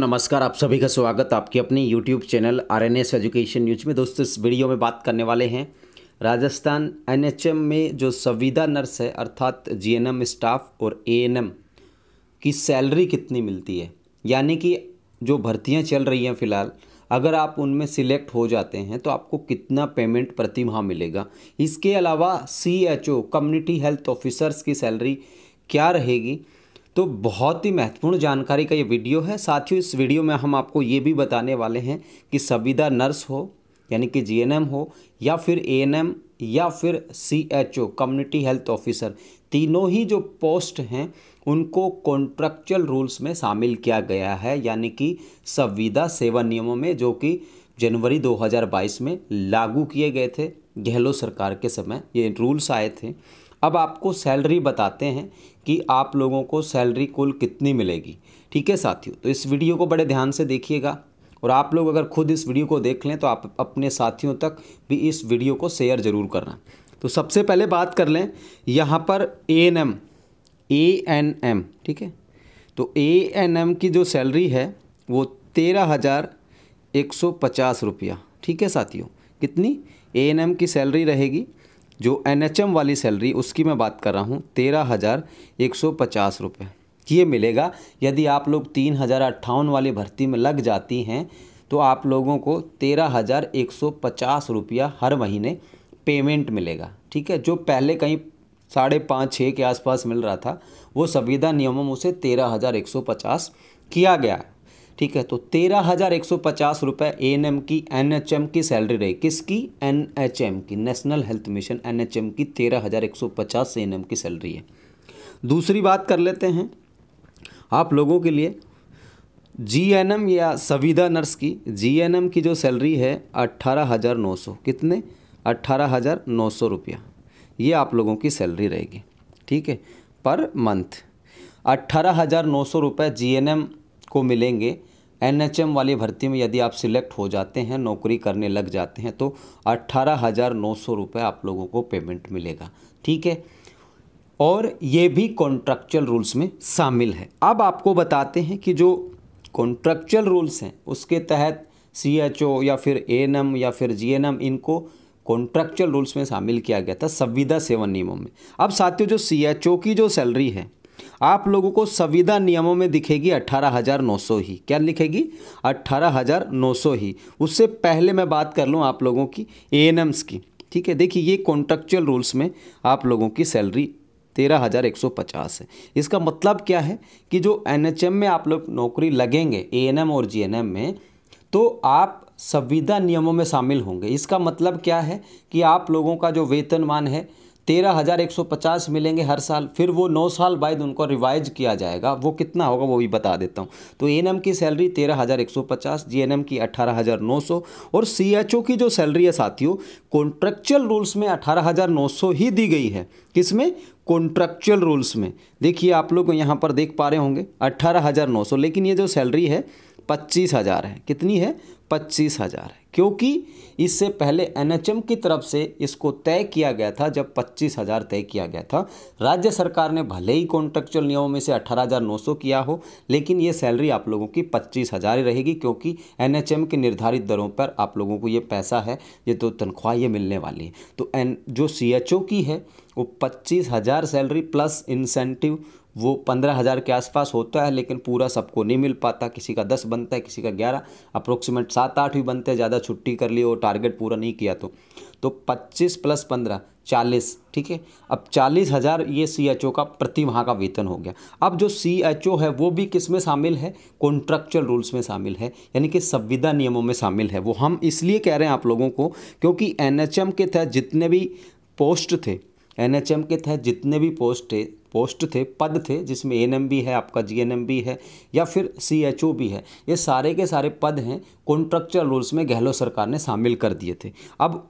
नमस्कार आप सभी का स्वागत आपके अपने YouTube channel R N S education news में दोस्तों इस वीडियो में बात करने वाले हैं राजस्थान एम में जो संविदा नर्स है अर्थात एम स्टाफ और एम की सैलरी कितनी मिलती है यानी कि जो भर्तियां चल रही हैं फ़िलहाल अगर आप उनमें सिलेक्ट हो जाते हैं तो आपको कितना पेमेंट प्रति माह मिलेगा इसके अलावा C H O community health officers की सैलरी क्या रहेगी तो बहुत ही महत्वपूर्ण जानकारी का ये वीडियो है साथ ही इस वीडियो में हम आपको ये भी बताने वाले हैं कि संविदा नर्स हो यानी कि जीएनएम हो या फिर एएनएम या फिर सीएचओ कम्युनिटी हेल्थ ऑफिसर तीनों ही जो पोस्ट हैं उनको कॉन्ट्रैक्चुअल रूल्स में शामिल किया गया है यानी कि संविदा सेवा नियमों में जो कि जनवरी 2022 में लागू किए गए थे गहलोत सरकार के समय ये रूल्स आए थे अब आपको सैलरी बताते हैं कि आप लोगों को सैलरी कुल कितनी मिलेगी ठीक है साथियों तो इस वीडियो को बड़े ध्यान से देखिएगा और आप लोग अगर खुद इस वीडियो को देख लें तो आप अपने साथियों तक भी इस वीडियो को शेयर ज़रूर करना तो सबसे पहले बात कर लें यहाँ पर A N M A N M ठीक है तो ए एन एम की जो सैलरी है वो तेरह हज़ार एक सौ पचास रुपया ठीक है साथियों कितनी ए एन एम की सैलरी रहेगी जो एन वाली सैलरी उसकी मैं बात कर रहा हूँ तेरह हज़ार एक सौ पचास रुपये ये मिलेगा यदि आप लोग तीन हज़ार अट्ठावन वाली भर्ती में लग जाती हैं तो आप लोगों को तेरह हज़ार एक सौ पचास रुपया हर महीने पेमेंट मिलेगा ठीक है जो पहले कहीं साढ़े पाँच छः के आसपास मिल रहा था वो संविदा नियमों में उसे तेरह हज़ार एक सौ पचास किया गया ठीक है तो तेरह हज़ार एक सौ पचास रुपये ए एन एम की एन एच एम की सैलरी रही किसकी एन एच एम की national health mission N H M की तेरह हज़ार एक सौ पचास ए एन एम की सैलरी है दूसरी बात कर लेते हैं आप लोगों के लिए जी एन एम या सविदा नर्स की जी एन एम की जो सैलरी है अट्ठारह हज़ार नौ सौ कितने अट्ठारह हज़ार नौ सौ रुपया ये आप लोगों की सैलरी रहेगी ठीक है पर मंथ अट्ठारह हज़ार नौ सौ रुपये जी एन एम को मिलेंगे एनएचएम वाली भर्ती में यदि आप सिलेक्ट हो जाते हैं नौकरी करने लग जाते हैं तो अट्ठारह हज़ार नौ सौ रुपये आप लोगों को पेमेंट मिलेगा ठीक है और ये भी कॉन्ट्रेक्चुअल रूल्स में शामिल है अब आपको बताते हैं कि जो कॉन्ट्रैक्चुअल रूल्स हैं उसके तहत सी एच ओ या फिर ए एन एम या फिर जी एन एम इनको कॉन्ट्रेक्चुअल रूल्स में शामिल किया गया था संविदा सेवन नियमों में अब साथियों जो सी एच ओ की जो सैलरी है आप लोगों को संविदा नियमों में दिखेगी 18,900 ही क्या लिखेगी 18,900 ही उससे पहले मैं बात कर लूँ आप लोगों की ए की ठीक है देखिए ये कॉन्ट्रेक्चुअल रूल्स में आप लोगों की सैलरी तेरह हज़ार एक सौ पचास है इसका मतलब क्या है कि जो एन में आप लोग नौकरी लगेंगे ए और जी में तो आप संविदा नियमों में शामिल होंगे इसका मतलब क्या है कि आप लोगों का जो वेतनमान है तेरह हज़ार एक सौ पचास मिलेंगे हर साल फिर वो नौ साल बाद उनको रिवाइज किया जाएगा वो कितना होगा वो भी बता देता हूँ तो एन की सैलरी तेरह हज़ार एक सौ पचास जी एन की अट्ठारह हज़ार नौ सौ और सी एच ओ की जो सैलरी है साथियों कॉन्ट्रेक्चुअल रूल्स में अठारह हज़ार नौ सौ ही दी गई है किसमें कॉन्ट्रेक्चुअल रूल्स में देखिए आप लोग यहाँ पर देख पा रहे होंगे अट्ठारह हज़ार नौ सौ लेकिन ये जो सैलरी है पच्चीस हज़ार है कितनी है पच्चीस हज़ार है क्योंकि इससे पहले एनएचएम की तरफ से इसको तय किया गया था जब पच्चीस हज़ार तय किया गया था राज्य सरकार ने भले ही कॉन्ट्रेक्चुअल नियमों में से अठारह हज़ार नौ सौ किया हो लेकिन ये सैलरी आप लोगों की पच्चीस हज़ार ही रहेगी क्योंकि एनएचएम के निर्धारित दरों पर आप लोगों को ये पैसा है ये तो तनख्वाह ये मिलने वाली है तो एन जो सी की है वो पच्चीस हज़ार सैलरी प्लस इंसेंटिव वो पंद्रह हज़ार के आसपास होता है लेकिन पूरा सबको नहीं मिल पाता किसी का दस बनता है किसी का ग्यारह अप्रोक्सीमेट सात आठ भी बनते हैं ज़्यादा छुट्टी कर ली और टारगेट पूरा नहीं किया तो तो पच्चीस प्लस पंद्रह चालीस ठीक है अब चालीस हज़ार ये सी एच ओ का प्रति माह का वेतन हो गया अब जो सी एच ओ है वो भी किस में शामिल है कॉन्ट्रेक्चुअल रूल्स में शामिल है यानी कि संविदा नियमों में शामिल है वो हम इसलिए कह रहे हैं आप लोगों को क्योंकि एन एच एम के तहत जितने भी पोस्ट थे एनएचएम के तहत जितने भी पोस्ट थे पोस्ट थे पद थे जिसमें एन भी है आपका जी भी है या फिर सी भी है ये सारे के सारे पद हैं कॉन्ट्रेक्चुअल रूल्स में गहलोत सरकार ने शामिल कर दिए थे अब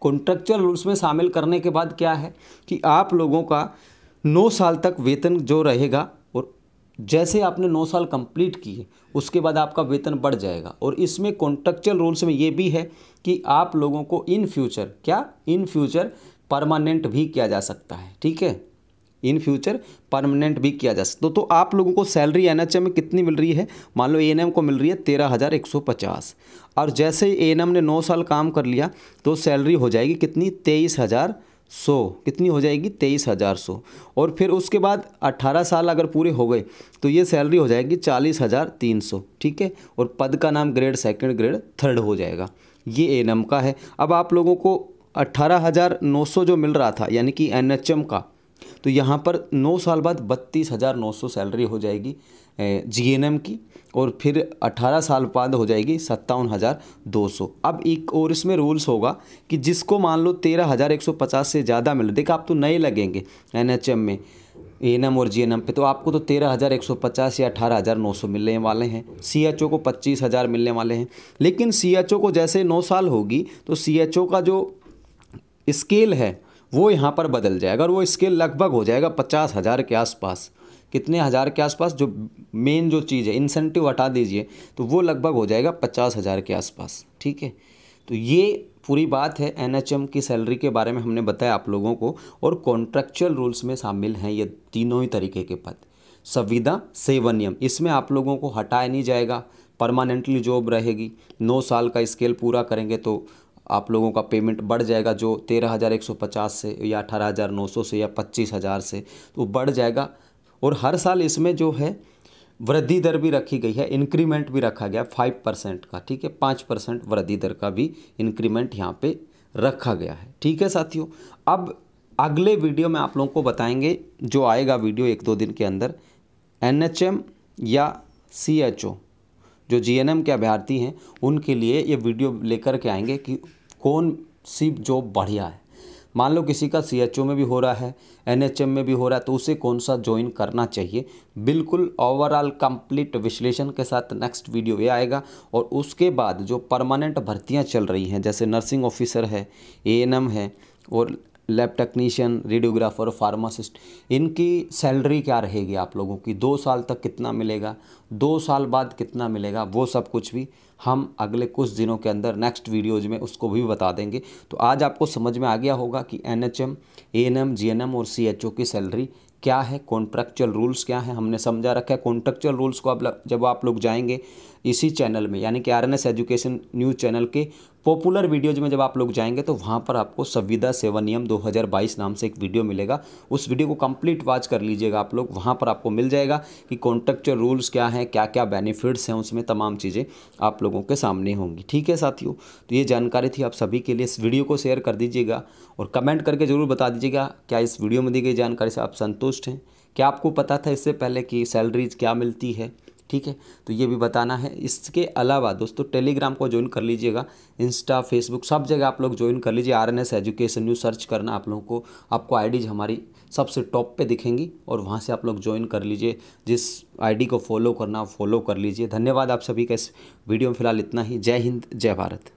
कॉन्ट्रेक्चुअल रूल्स में शामिल करने के बाद क्या है कि आप लोगों का नौ साल तक वेतन जो रहेगा और जैसे आपने नौ साल कंप्लीट किए उसके बाद आपका वेतन बढ़ जाएगा और इसमें कॉन्ट्रेक्चुअल रूल्स में ये भी है कि आप लोगों को इन फ्यूचर क्या इन फ्यूचर परमानेंट भी किया जा सकता है ठीक है इन फ्यूचर परमानेंट भी किया जा सकता है तो, तो आप लोगों को सैलरी एन में कितनी मिल रही है मान लो ए को मिल रही है तेरह हज़ार एक सौ पचास और जैसे ही ए ने नौ साल काम कर लिया तो सैलरी हो जाएगी कितनी तेईस हज़ार सौ कितनी हो जाएगी तेईस हज़ार सौ और फिर उसके बाद अट्ठारह साल अगर पूरे हो गए तो ये सैलरी हो जाएगी चालीस हज़ार तीन सौ ठीक है और पद का नाम ग्रेड सेकेंड ग्रेड थर्ड हो जाएगा ये एम का है अब आप लोगों को अट्ठारह हज़ार नौ सौ जो मिल रहा था यानी कि एन एच एम का तो यहाँ पर नौ साल बाद बत्तीस हज़ार नौ सौ सैलरी हो जाएगी जी एन एम की और फिर अट्ठारह साल बाद हो जाएगी सत्तावन हज़ार दो सौ अब एक और इसमें रूल्स होगा कि जिसको मान लो तेरह हज़ार एक सौ पचास से ज़्यादा मिल देखा आप तो नए लगेंगे एन एच एम में ए एन एम और जी एन एम पे तो आपको तो तेरह हज़ार एक सौ पचास या अठारह हज़ार नौ सौ मिलने वाले हैं सी एच ओ को पच्चीस हज़ार मिलने वाले हैं लेकिन सी एच ओ को जैसे नौ साल होगी तो सी एच ओ का जो स्केल है वो यहाँ पर बदल जाएगा और वो स्केल लगभग हो जाएगा पचास हज़ार के आसपास कितने हज़ार के आसपास जो मेन जो चीज़ है इंसेंटिव हटा दीजिए तो वो लगभग हो जाएगा पचास हज़ार के आसपास ठीक है तो ये पूरी बात है एनएचएम की सैलरी के बारे में हमने बताया आप लोगों को और कॉन्ट्रेक्चुअल रूल्स में शामिल हैं ये तीनों ही तरीके के पद संविदा सेवनियम इसमें आप लोगों को हटाया नहीं जाएगा परमानेंटली जॉब रहेगी नौ साल का स्केल पूरा करेंगे तो आप लोगों का पेमेंट बढ़ जाएगा जो तेरह हज़ार एक सौ पचास से या अठारह हज़ार नौ सौ से या पच्चीस हज़ार से तो बढ़ जाएगा और हर साल इसमें जो है वृद्धि दर भी रखी गई है इंक्रीमेंट भी रखा गया फाइव परसेंट का ठीक है पाँच परसेंट वृद्धि दर का भी इंक्रीमेंट यहाँ पे रखा गया है ठीक है साथियों अब अगले वीडियो में आप लोगों को बताएंगे जो आएगा वीडियो एक दो दिन के अंदर एन या सी जो जीएनएम के अभ्यर्थी हैं उनके लिए ये वीडियो लेकर के आएंगे कि कौन सी जॉब बढ़िया है मान लो किसी का सीएचओ में भी हो रहा है एनएचएम में भी हो रहा है तो उसे कौन सा ज्वाइन करना चाहिए बिल्कुल ओवरऑल कंप्लीट विश्लेषण के साथ नेक्स्ट वीडियो ये आएगा और उसके बाद जो परमानेंट भर्तियां चल रही हैं जैसे नर्सिंग ऑफिसर है एएनएम है और लैब टेक्नीशियन रेडियोग्राफर फार्मासिस्ट इनकी सैलरी क्या रहेगी आप लोगों की दो साल तक कितना मिलेगा दो साल बाद कितना मिलेगा वो सब कुछ भी हम अगले कुछ दिनों के अंदर नेक्स्ट वीडियोज में उसको भी बता देंगे तो आज आपको समझ में आ गया होगा कि N H M N M G N M और सी एच ओ की सैलरी क्या है कॉन्ट्रेक्चुअल रूल्स क्या है हमने समझा रखा है कॉन्ट्रेक्चुअल रूल्स को आप जब आप लोग जाएंगे इसी चैनल में यानी कि R N S education news channel के पॉपुलर वीडियोज में जब आप लोग जाएंगे तो वहाँ पर आपको संविदा सेवा नियम 2022 नाम से एक वीडियो मिलेगा उस वीडियो को कंप्लीट वॉच कर लीजिएगा आप लोग वहाँ पर आपको मिल जाएगा कि कॉन्ट्रेक्चुअल रूल्स क्या हैं क्या क्या बेनिफिट्स हैं उसमें तमाम चीज़ें आप लोगों के सामने होंगी ठीक है साथियों तो ये जानकारी थी आप सभी के लिए इस वीडियो को शेयर कर दीजिएगा और कमेंट करके ज़रूर बता दीजिएगा क्या इस वीडियो में दी गई जानकारी से आप संतुष्ट हैं क्या आपको पता था इससे पहले कि सैलरीज क्या मिलती है ठीक है तो ये भी बताना है इसके अलावा दोस्तों टेलीग्राम को ज्वाइन कर लीजिएगा इंस्टा फेसबुक सब जगह आप लोग ज्वाइन कर लीजिए R N S education news search करना आप लोगों को आपको आईडीज हमारी सबसे टॉप पे दिखेंगी और वहाँ से आप लोग ज्वाइन कर लीजिए जिस आईडी को फॉलो करना फॉलो कर लीजिए धन्यवाद आप सभी का इस वीडियो में फिलहाल इतना ही जय हिंद जय भारत